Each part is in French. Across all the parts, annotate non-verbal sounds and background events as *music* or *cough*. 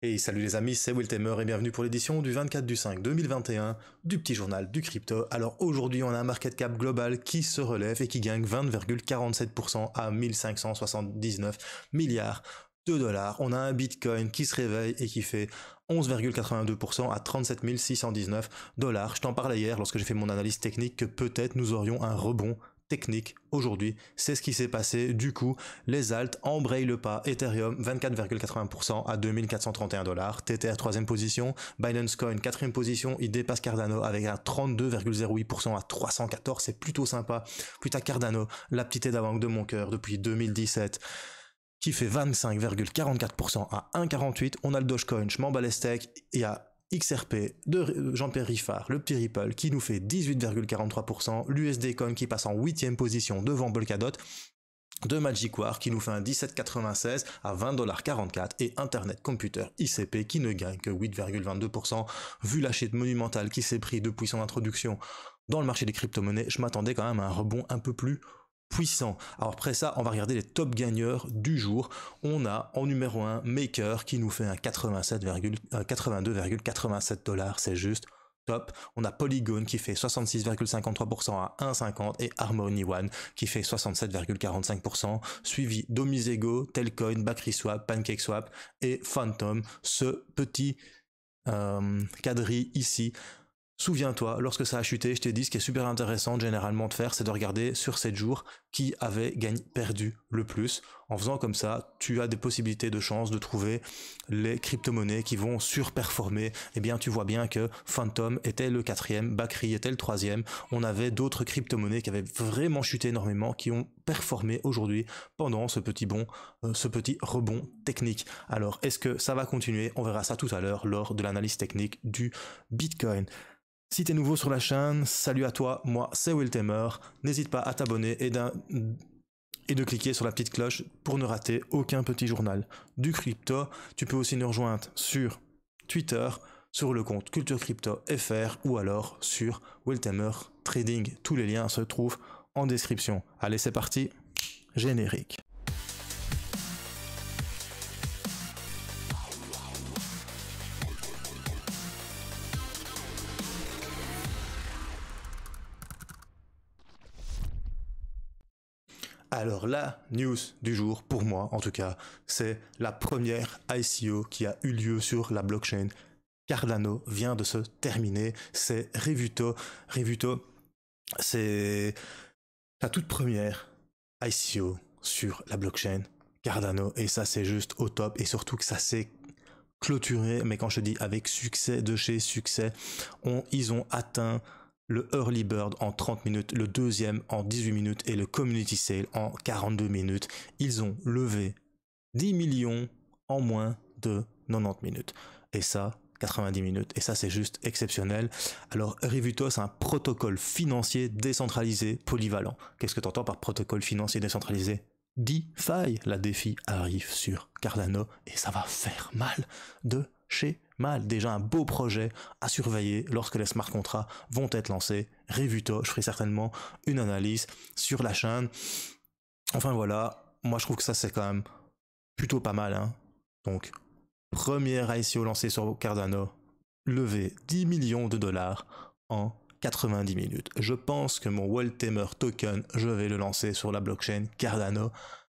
Et salut les amis, c'est Will Temer et bienvenue pour l'édition du 24 du 5 2021 du petit journal du crypto. Alors aujourd'hui, on a un market cap global qui se relève et qui gagne 20,47% à 1579 milliards de dollars. On a un Bitcoin qui se réveille et qui fait 11,82% à 37 619 dollars. Je t'en parlais hier lorsque j'ai fait mon analyse technique que peut-être nous aurions un rebond technique aujourd'hui. C'est ce qui s'est passé. Du coup, les alt embrayent le pas. Ethereum 24,80% à 2431 dollars. TTR troisième position. Binance Coin quatrième position. Il dépasse Cardano avec un 32,08% à 314. C'est plutôt sympa. Putain Cardano, la petite aide de mon cœur depuis 2017 qui fait 25,44% à 1,48. On a le Dogecoin, je m'en bats les Il y a XRP de Jean-Pierre Riffard, le petit Ripple, qui nous fait 18,43%, l'USD Coin qui passe en 8ème position devant Bolkadot, de Magic qui nous fait un 17,96 à 20,44$ et Internet Computer ICP qui ne gagne que 8,22%. Vu la chute monumentale qui s'est pris depuis son introduction dans le marché des crypto-monnaies, je m'attendais quand même à un rebond un peu plus puissant. Alors après ça, on va regarder les top gagneurs du jour. On a en numéro 1 Maker qui nous fait un 82,87 euh, dollars, c'est juste top. On a Polygon qui fait 66,53% à 1,50 et Harmony One qui fait 67,45%, suivi d'Omisego, Telcoin, pancake swap et Phantom, ce petit euh, ici Souviens-toi, lorsque ça a chuté, je t'ai dit ce qui est super intéressant généralement de faire, c'est de regarder sur 7 jours qui avait gagné, perdu le plus. En faisant comme ça, tu as des possibilités de chance de trouver les crypto-monnaies qui vont surperformer. Eh bien, tu vois bien que Phantom était le quatrième, Bakri était le troisième. On avait d'autres crypto-monnaies qui avaient vraiment chuté énormément, qui ont performé aujourd'hui pendant ce petit bon, euh, ce petit rebond technique. Alors, est-ce que ça va continuer On verra ça tout à l'heure lors de l'analyse technique du Bitcoin. Si es nouveau sur la chaîne, salut à toi, moi c'est Will Tamer. N'hésite pas à t'abonner et, de cliquer sur la petite cloche pour ne rater aucun petit journal du crypto. Tu peux aussi nous rejoindre sur Twitter, sur le compte CultureCryptofr ou alors sur Tamer Trading. Tous les liens se trouvent en description. Allez, c'est parti, générique. Alors la news du jour, pour moi en tout cas, c'est la première ICO qui a eu lieu sur la blockchain. Cardano vient de se terminer, c'est Revuto. Revuto, c'est la toute première ICO sur la blockchain Cardano et ça c'est juste au top et surtout que ça s'est clôturé mais quand je dis avec succès de chez succès on, ils ont atteint le early bird en 30 minutes, le deuxième en 18 minutes et le community sale en 42 minutes. Ils ont levé 10 millions en moins de 90 minutes. Et ça, 90 minutes. Et ça, c'est juste exceptionnel. Alors, Revuto, c'est un protocole financier décentralisé polyvalent. Qu'est-ce que tu entends par protocole financier décentralisé DeFi. La défi arrive sur Cardano et ça va faire mal de chez mal déjà un beau projet à surveiller lorsque les smart contrats vont être lancés. Revuto, je ferai certainement une analyse sur la chaîne. Enfin voilà, moi je trouve que ça c'est quand même plutôt pas mal. Hein. Donc, première ICO lancé sur Cardano, lever 10 millions de dollars en 90 minutes. Je pense que mon Waltamer token, je vais le lancer sur la blockchain Cardano.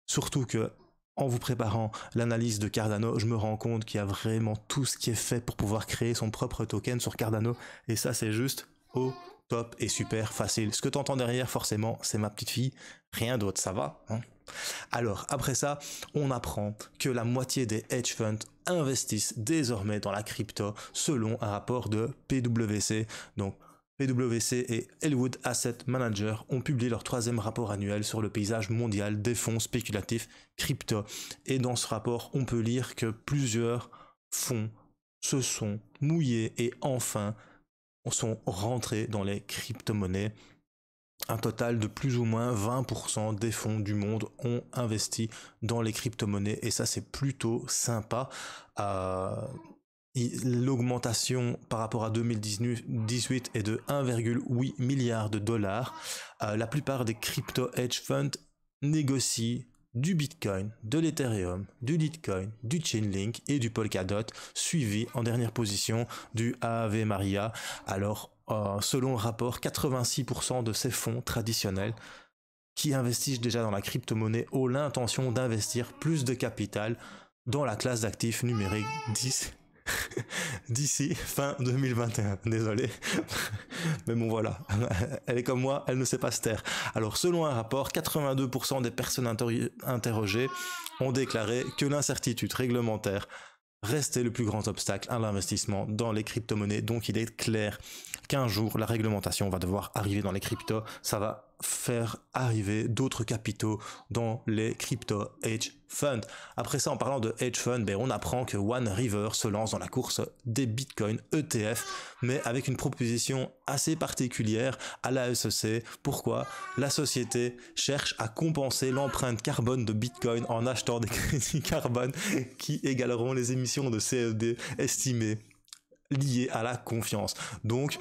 Surtout que en vous préparant l'analyse de Cardano, je me rends compte qu'il y a vraiment tout ce qui est fait pour pouvoir créer son propre token sur Cardano. Et ça, c'est juste au top et super facile. Ce que tu entends derrière, forcément, c'est ma petite fille. Rien d'autre, ça va. Hein. Alors, après ça, on apprend que la moitié des hedge funds investissent désormais dans la crypto selon un rapport de PWC. Donc, PwC et Elwood Asset Manager ont publié leur troisième rapport annuel sur le paysage mondial des fonds spéculatifs crypto. Et dans ce rapport, on peut lire que plusieurs fonds se sont mouillés et enfin sont rentrés dans les crypto-monnaies. Un total de plus ou moins 20% des fonds du monde ont investi dans les crypto-monnaies et ça c'est plutôt sympa. Euh, L'augmentation par rapport à 2018 est de 1,8 milliard de dollars. Euh, la plupart des crypto hedge funds négocient du Bitcoin, de l'Ethereum, du Litecoin, du Chainlink et du Polkadot, suivi en dernière position du Ave Maria. Alors, euh, selon le rapport, 86% de ces fonds traditionnels qui investissent déjà dans la crypto-monnaie ont l'intention d'investir plus de capital dans la classe d'actifs numérique 10 *laughs* d'ici fin 2021. Désolé. *laughs* Mais bon voilà, *laughs* elle est comme moi, elle ne sait pas se taire. Alors selon un rapport, 82% des personnes interrogées ont déclaré que l'incertitude réglementaire restait le plus grand obstacle à l'investissement dans les crypto-monnaies. Donc il est clair qu'un jour, la réglementation va devoir arriver dans les cryptos. Ça va faire arriver d'autres capitaux dans les crypto hedge funds. Après ça, en parlant de hedge fund, ben, on apprend que One River se lance dans la course des Bitcoin ETF, mais avec une proposition assez particulière à la SEC. Pourquoi La société cherche à compenser l'empreinte carbone de Bitcoin en achetant des crédits *laughs* carbone qui égaleront les émissions de CFD e estimées lié à la confiance. Donc,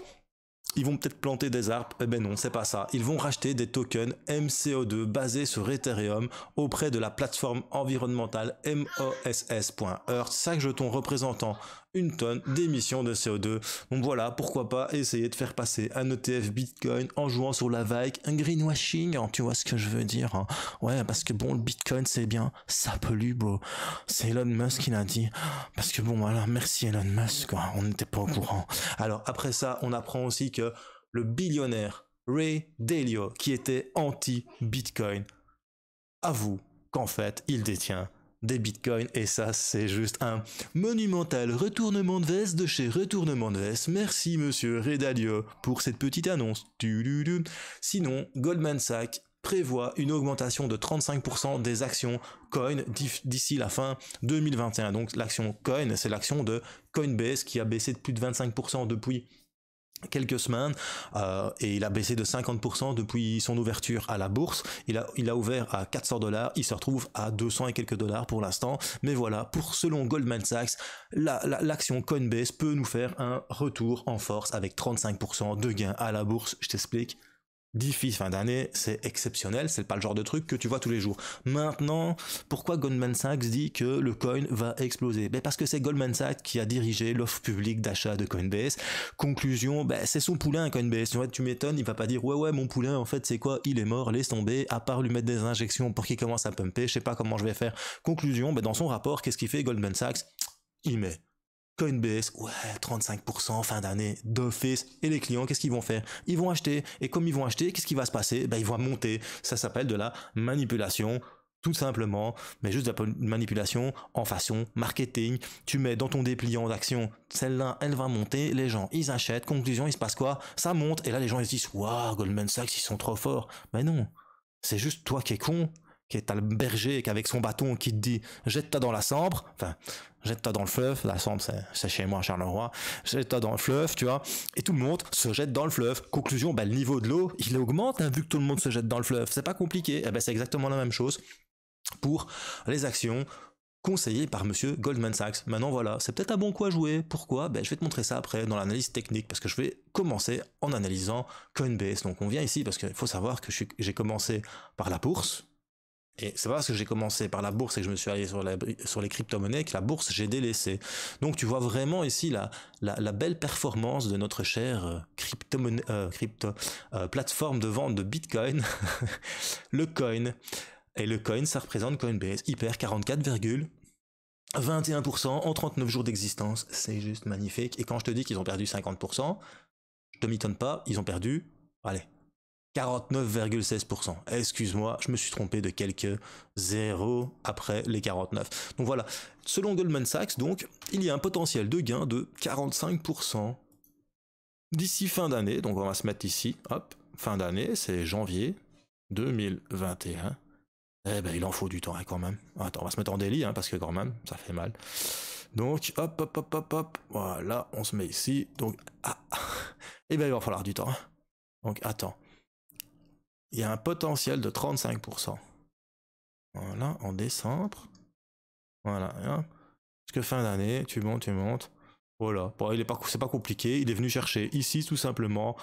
ils vont peut-être planter des arbres, eh ben non, c'est pas ça. Ils vont racheter des tokens MCO2 basés sur Ethereum auprès de la plateforme environnementale MOSS.Earth. Chaque jetons représentant une tonne d'émissions de CO2. Donc voilà, pourquoi pas essayer de faire passer un ETF Bitcoin en jouant sur la vague, un greenwashing, hein, tu vois ce que je veux dire. Hein. Ouais, parce que bon, le Bitcoin c'est bien, ça pollue, bro. C'est Elon Musk qui l'a dit. Parce que bon, voilà, merci Elon Musk, on n'était pas au courant. Alors après ça, on apprend aussi que le billionnaire Ray Dalio, qui était anti-Bitcoin, avoue qu'en fait, il détient des bitcoins et ça c'est juste un monumental retournement de veste de chez retournement de veste. Merci monsieur Redalio pour cette petite annonce. Sinon, Goldman Sachs prévoit une augmentation de 35% des actions Coin d'ici la fin 2021. Donc l'action Coin, c'est l'action de Coinbase qui a baissé de plus de 25% depuis quelques semaines euh, et il a baissé de 50% depuis son ouverture à la bourse. Il a, il a ouvert à 400 dollars, il se retrouve à 200 et quelques dollars pour l'instant. Mais voilà, pour selon Goldman Sachs, l'action la, Coinbase peut nous faire un retour en force avec 35% de gains à la bourse. Je t'explique. Difficile fin d'année, c'est exceptionnel, c'est pas le genre de truc que tu vois tous les jours. Maintenant, pourquoi Goldman Sachs dit que le coin va exploser ben Parce que c'est Goldman Sachs qui a dirigé l'offre publique d'achat de Coinbase. Conclusion, ben, c'est son poulain Coinbase. En tu m'étonnes, il va pas dire ouais ouais mon poulain en fait c'est quoi Il est mort, laisse tomber, à part lui mettre des injections pour qu'il commence à pumper, je sais pas comment je vais faire. Conclusion, ben dans son rapport, qu'est-ce qu'il fait Goldman Sachs Il met Coinbase, ouais, 35% fin d'année d'office. Et les clients, qu'est-ce qu'ils vont faire Ils vont acheter. Et comme ils vont acheter, qu'est-ce qui va se passer ben, Ils vont monter. Ça s'appelle de la manipulation tout simplement, mais juste de la manipulation en façon marketing. Tu mets dans ton dépliant d'action, celle-là, elle va monter, les gens, ils achètent, conclusion, il se passe quoi Ça monte, et là les gens, ils se disent, waouh, Goldman Sachs, ils sont trop forts. Mais non, c'est juste toi qui es con, qui est le berger et qu'avec son bâton qui te dit jette-toi dans la Sambre, enfin jette-toi dans le fleuve, la Sambre c'est chez moi à Charleroi, jette-toi dans le fleuve, tu vois, et tout le monde se jette dans le fleuve. Conclusion, ben, le niveau de l'eau il augmente hein, vu que tout le monde se jette dans le fleuve, c'est pas compliqué, eh ben, c'est exactement la même chose pour les actions conseillées par monsieur Goldman Sachs. Maintenant voilà, c'est peut-être un bon coup à jouer. Pourquoi ben, Je vais te montrer ça après dans l'analyse technique parce que je vais commencer en analysant Coinbase. Donc on vient ici parce qu'il faut savoir que j'ai commencé par la bourse, et c'est pas parce que j'ai commencé par la bourse et que je me suis allé sur, les crypto-monnaies que la bourse j'ai délaissé. Donc tu vois vraiment ici la, belle performance de notre chère euh, euh, crypto, euh, plateforme de vente de Bitcoin, *laughs* le coin. Et le coin, ça représente Coinbase, hyper 44,21% 21% en 39 jours d'existence, c'est juste magnifique. Et quand je te dis qu'ils ont perdu 50%, je te m'étonne pas, ils ont perdu, allez, 49,16%. Excuse-moi, je me suis trompé de quelques zéros après les 49. Donc voilà, selon Goldman Sachs, donc, il y a un potentiel de gain de 45% d'ici fin d'année. Donc on va se mettre ici, hop, fin d'année, c'est janvier 2021. Eh ben, il en faut du temps hein, quand même. Attends, on va se mettre en délit, hein, parce que quand même, ça fait mal. Donc, hop, hop, hop, hop, hop, voilà, on se met ici. Donc, ah, *laughs* eh ben, il va falloir du temps. Hein. Donc, attends il y a un potentiel de 35%. Voilà, en décembre. Voilà, hein. que fin d'année, tu montes, tu montes. Voilà, il est pas, c'est pas compliqué, il est venu chercher ici tout simplement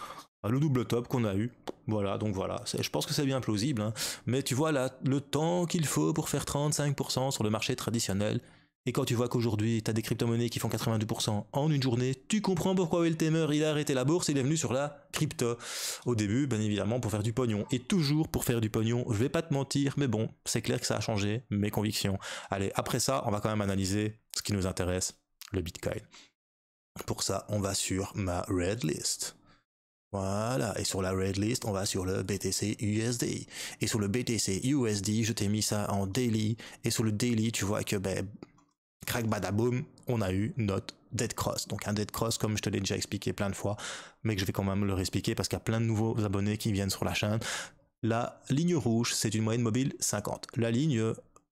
le double top qu'on a eu. Voilà, donc voilà, je pense que c'est bien plausible, hein. mais tu vois là, le temps qu'il faut pour faire 35% sur le marché traditionnel, et quand tu vois qu'aujourd'hui, t'as des crypto-monnaies qui font 82% en une journée, tu comprends pourquoi Will Tamer, il a arrêté la bourse, il est venu sur la crypto. Au début, bien évidemment, pour faire du pognon. Et toujours pour faire du pognon, je vais pas te mentir, mais bon, c'est clair que ça a changé mes convictions. Allez, après ça, on va quand même analyser ce qui nous intéresse, le Bitcoin. Pour ça, on va sur ma red list. Voilà, et sur la red list, on va sur le BTC USD. Et sur le BTC USD, je t'ai mis ça en daily. Et sur le daily, tu vois que ben, crack badaboum, on a eu notre Dead Cross. Donc un Dead Cross, comme je te l'ai déjà expliqué plein de fois, mais que je vais quand même le réexpliquer parce qu'il y a plein de nouveaux abonnés qui viennent sur la chaîne. La ligne rouge, c'est une moyenne mobile 50. La ligne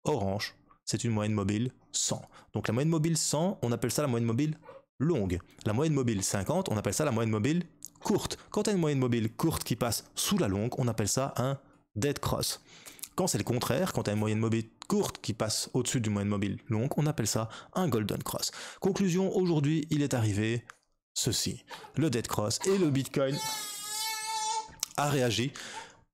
orange, c'est une moyenne mobile 100. Donc la moyenne mobile 100, on appelle ça la moyenne mobile longue. La moyenne mobile 50, on appelle ça la moyenne mobile courte. Quand tu as une moyenne mobile courte qui passe sous la longue, on appelle ça un dead cross. Quand c'est le contraire, quand tu as une moyenne mobile courte qui passe au-dessus du moyenne mobile longue, on appelle ça un golden cross. Conclusion, aujourd'hui, il est arrivé ceci. Le dead cross et le Bitcoin a réagi.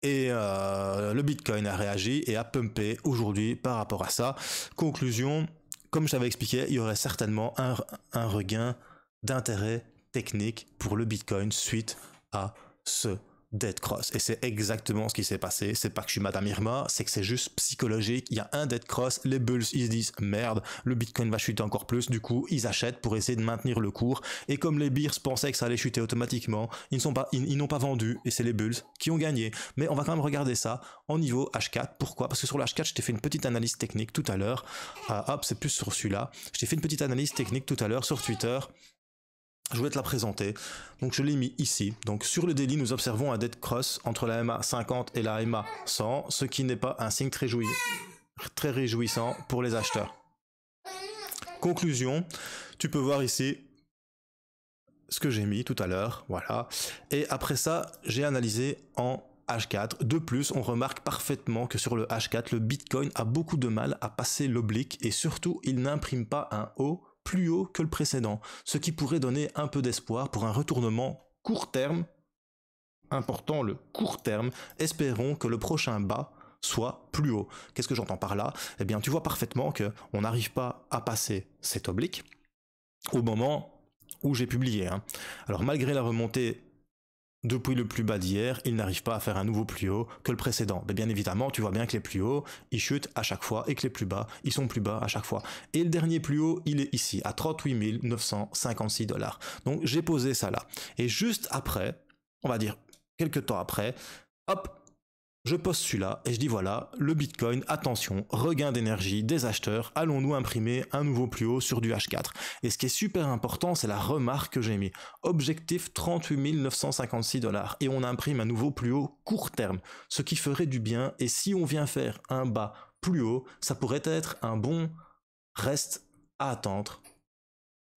Et euh, le Bitcoin a réagi et a pumpé aujourd'hui par rapport à ça. Conclusion, comme je t'avais expliqué, il y aurait certainement un, un regain d'intérêt technique pour le Bitcoin suite à ce Dead Cross. Et c'est exactement ce qui s'est passé. C'est pas que je suis Madame Irma, c'est que c'est juste psychologique. Il y a un Dead Cross, les bulls, ils se disent merde, le Bitcoin va chuter encore plus. Du coup, ils achètent pour essayer de maintenir le cours. Et comme les Bears pensaient que ça allait chuter automatiquement, ils n'ont pas, vendu et c'est les bulls qui ont gagné. Mais on va quand même regarder ça en niveau H4. Pourquoi Parce que sur le H4, je t'ai fait une petite analyse technique tout à l'heure. Ah, hop, c'est plus sur celui-là. Je t'ai fait une petite analyse technique tout à l'heure sur Twitter. Je vais te la présenter. Donc je l'ai mis ici. Donc sur le délit, nous observons un dead cross entre la MA 50 et la MA 100, ce qui n'est pas un signe très, très réjouissant pour les acheteurs. Conclusion, tu peux voir ici ce que j'ai mis tout à l'heure, voilà. Et après ça, j'ai analysé en H4. De plus, on remarque parfaitement que sur le H4, le Bitcoin a beaucoup de mal à passer l'oblique et surtout, il n'imprime pas un haut plus haut que le précédent, ce qui pourrait donner un peu d'espoir pour un retournement court terme, important le court terme, espérons que le prochain bas soit plus haut. Qu'est-ce que j'entends par là Eh bien, tu vois parfaitement que on n'arrive pas à passer cet oblique au moment où j'ai publié. Hein. Alors malgré la remontée depuis le plus bas d'hier, il n'arrive pas à faire un nouveau plus haut que le précédent. Mais bien évidemment, tu vois bien que les plus hauts, ils chutent à chaque fois et que les plus bas, ils sont plus bas à chaque fois. Et le dernier plus haut, il est ici, à 38 956 dollars. Donc j'ai posé ça là. Et juste après, on va dire quelques temps après, hop, je poste celui-là et je dis voilà, le Bitcoin, attention, regain d'énergie des acheteurs, allons-nous imprimer un nouveau plus haut sur du H4 Et ce qui est super important, c'est la remarque que j'ai mis. Objectif 38 956 dollars et on imprime un nouveau plus haut court terme, ce qui ferait du bien et si on vient faire un bas plus haut, ça pourrait être un bon reste à attendre.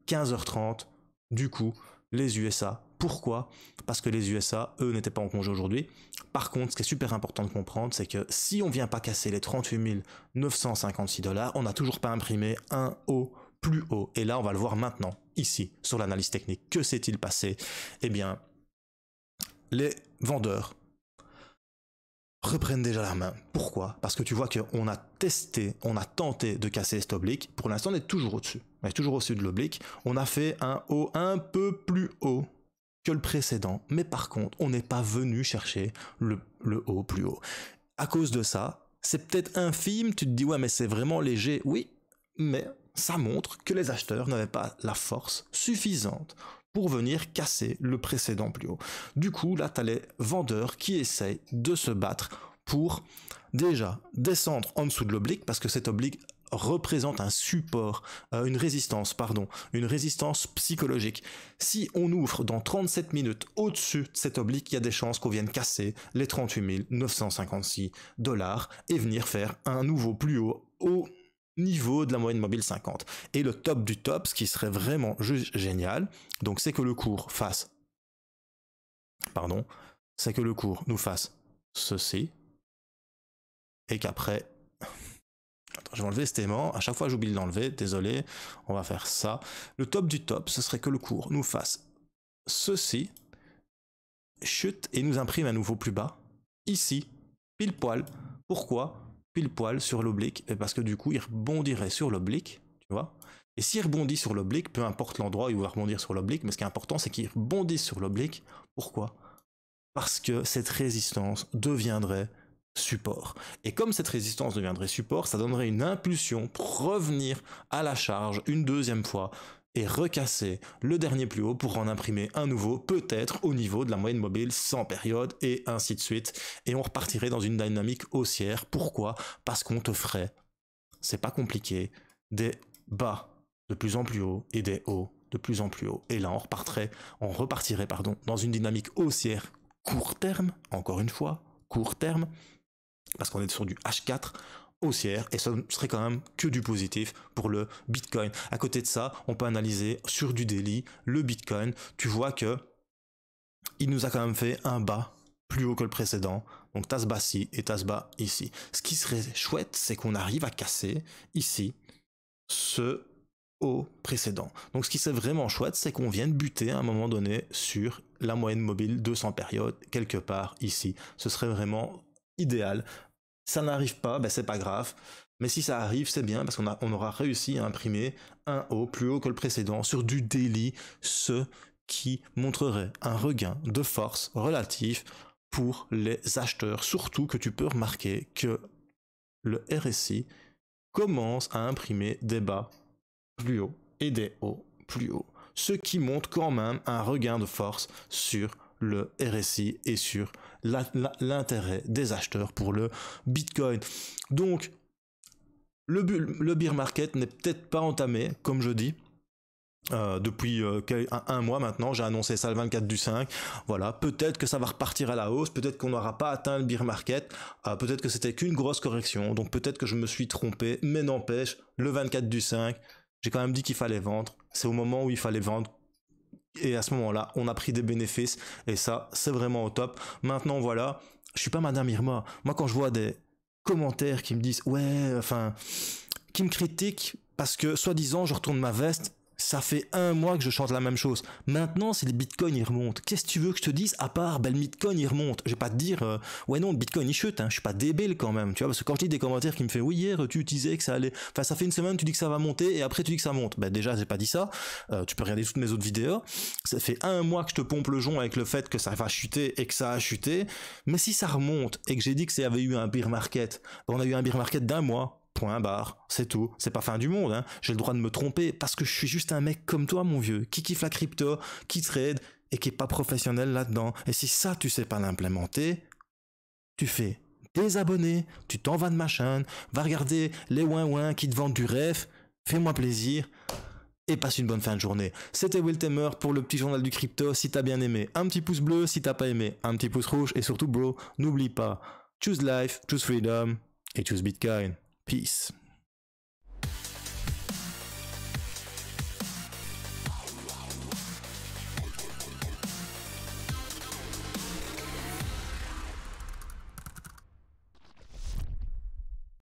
15h30, du coup, les USA pourquoi Parce que les USA, eux, n'étaient pas en congé aujourd'hui. Par contre, ce qui est super important de comprendre, c'est que si on vient pas casser les 38 956 dollars, on n'a toujours pas imprimé un haut plus haut. Et là, on va le voir maintenant, ici, sur l'analyse technique. Que s'est-il passé Eh bien, les vendeurs reprennent déjà la main. Pourquoi Parce que tu vois qu'on a testé, on a tenté de casser cet oblique. Pour l'instant, on est toujours au-dessus. On est toujours au-dessus de l'oblique. On a fait un haut un peu plus haut le précédent, mais par contre, on n'est pas venu chercher le, haut plus haut. À cause de ça, c'est peut-être infime, tu te dis ouais mais c'est vraiment léger, oui, mais ça montre que les acheteurs n'avaient pas la force suffisante pour venir casser le précédent plus haut. Du coup, là, tu as les vendeurs qui essayent de se battre pour déjà descendre en dessous de l'oblique, parce que cet oblique représente un support, euh, une résistance, pardon, une résistance psychologique. Si on ouvre dans 37 minutes au-dessus de cet oblique, il y a des chances qu'on vienne casser les 38 956 dollars et venir faire un nouveau plus haut au niveau de la moyenne mobile 50. Et le top du top, ce qui serait vraiment génial, donc c'est que le cours fasse, pardon, c'est que le cours nous fasse ceci, et qu'après je vais enlever cet aimant. À chaque fois, j'oublie de l'enlever. Désolé. On va faire ça. Le top du top, ce serait que le cours nous fasse ceci. Chute et nous imprime à nouveau plus bas. Ici, pile poil. Pourquoi Pile poil sur l'oblique. Eh, parce que du coup, il rebondirait sur l'oblique. Tu vois et s'il rebondit sur l'oblique, peu importe l'endroit où il va rebondir sur l'oblique, mais ce qui est important, c'est qu'il rebondisse sur l'oblique. Pourquoi Parce que cette résistance deviendrait support. Et comme cette résistance deviendrait support, ça donnerait une impulsion pour revenir à la charge une deuxième fois et recasser le dernier plus haut pour en imprimer un nouveau, peut-être au niveau de la moyenne mobile sans période, et ainsi de suite. Et on repartirait dans une dynamique haussière. Pourquoi Parce qu'on te ferait, c'est pas compliqué, des bas de plus en plus haut et des hauts de plus en plus haut. Et là, on repartirait, on repartirait pardon, dans une dynamique haussière court terme, encore une fois, court terme, parce qu'on est sur du H4 haussière et ça serait quand même que du positif pour le Bitcoin. À côté de ça, on peut analyser sur du daily le Bitcoin. Tu vois que il nous a quand même fait un bas plus haut que le précédent. Donc t'as ce bas-ci et t'as ce bas ici. Ce qui serait chouette, c'est qu'on arrive à casser ici ce haut précédent. Donc ce qui serait vraiment chouette, c'est qu'on vienne buter à un moment donné sur la moyenne mobile 200 périodes quelque part ici. Ce serait vraiment idéal. Ça n'arrive pas, ben c'est pas grave. Mais si ça arrive, c'est bien parce qu'on on aura réussi à imprimer un haut plus haut que le précédent sur du daily, ce qui montrerait un regain de force relatif pour les acheteurs. Surtout que tu peux remarquer que le RSI commence à imprimer des bas plus haut et des hauts plus hauts. Ce qui montre quand même un regain de force sur le RSI et sur l'intérêt des acheteurs pour le Bitcoin. Donc, le, le beer market n'est peut-être pas entamé, comme je dis. Euh, depuis euh, un, mois maintenant, j'ai annoncé ça le 24 du 5. Voilà, peut-être que ça va repartir à la hausse, peut-être qu'on n'aura pas atteint le beer market, euh, peut-être que c'était qu'une grosse correction, donc peut-être que je me suis trompé, mais n'empêche, le 24 du 5, j'ai quand même dit qu'il fallait vendre. C'est au moment où il fallait vendre et à ce moment-là, on a pris des bénéfices. Et ça, c'est vraiment au top. Maintenant, voilà, je suis pas Madame Irma. Moi, quand je vois des commentaires qui me disent, ouais, enfin, qui me critiquent parce que, soi-disant, je retourne ma veste, ça fait un mois que je chante la même chose. Maintenant, si les Bitcoin, il remonte. Qu'est-ce que tu veux que je te dise à part, ben, le Bitcoin, il remonte. Je vais pas te dire, euh, ouais, non, le Bitcoin, il chute, hein. Je suis pas débile quand même, tu vois, parce que quand je lis des commentaires qui me font, oui, hier, tu disais que ça allait, enfin, ça fait une semaine, tu dis que ça va monter et après, tu dis que ça monte. Ben, déjà, j'ai pas dit ça. Euh, tu peux regarder toutes mes autres vidéos. Ça fait un mois que je te pompe le jonc avec le fait que ça va chuter et que ça a chuté. Mais si ça remonte et que j'ai dit que ça avait eu un beer market, ben, on a eu un beer market d'un mois Point barre, c'est tout. C'est pas fin du monde, hein. J'ai le droit de me tromper parce que je suis juste un mec comme toi, mon vieux, qui kiffe la crypto, qui trade et qui est pas professionnel là-dedans. Et si ça, tu sais pas l'implémenter, tu fais des abonnés, tu t'en vas de ma chaîne, va regarder les ouin-ouin qui te vendent du ref, fais-moi plaisir et passe une bonne fin de journée. C'était Will Temer pour le petit journal du crypto. Si t'as bien aimé, un petit pouce bleu. Si t'as pas aimé, un petit pouce rouge. Et surtout, bro, n'oublie pas, choose life, choose freedom et choose Bitcoin. Peace.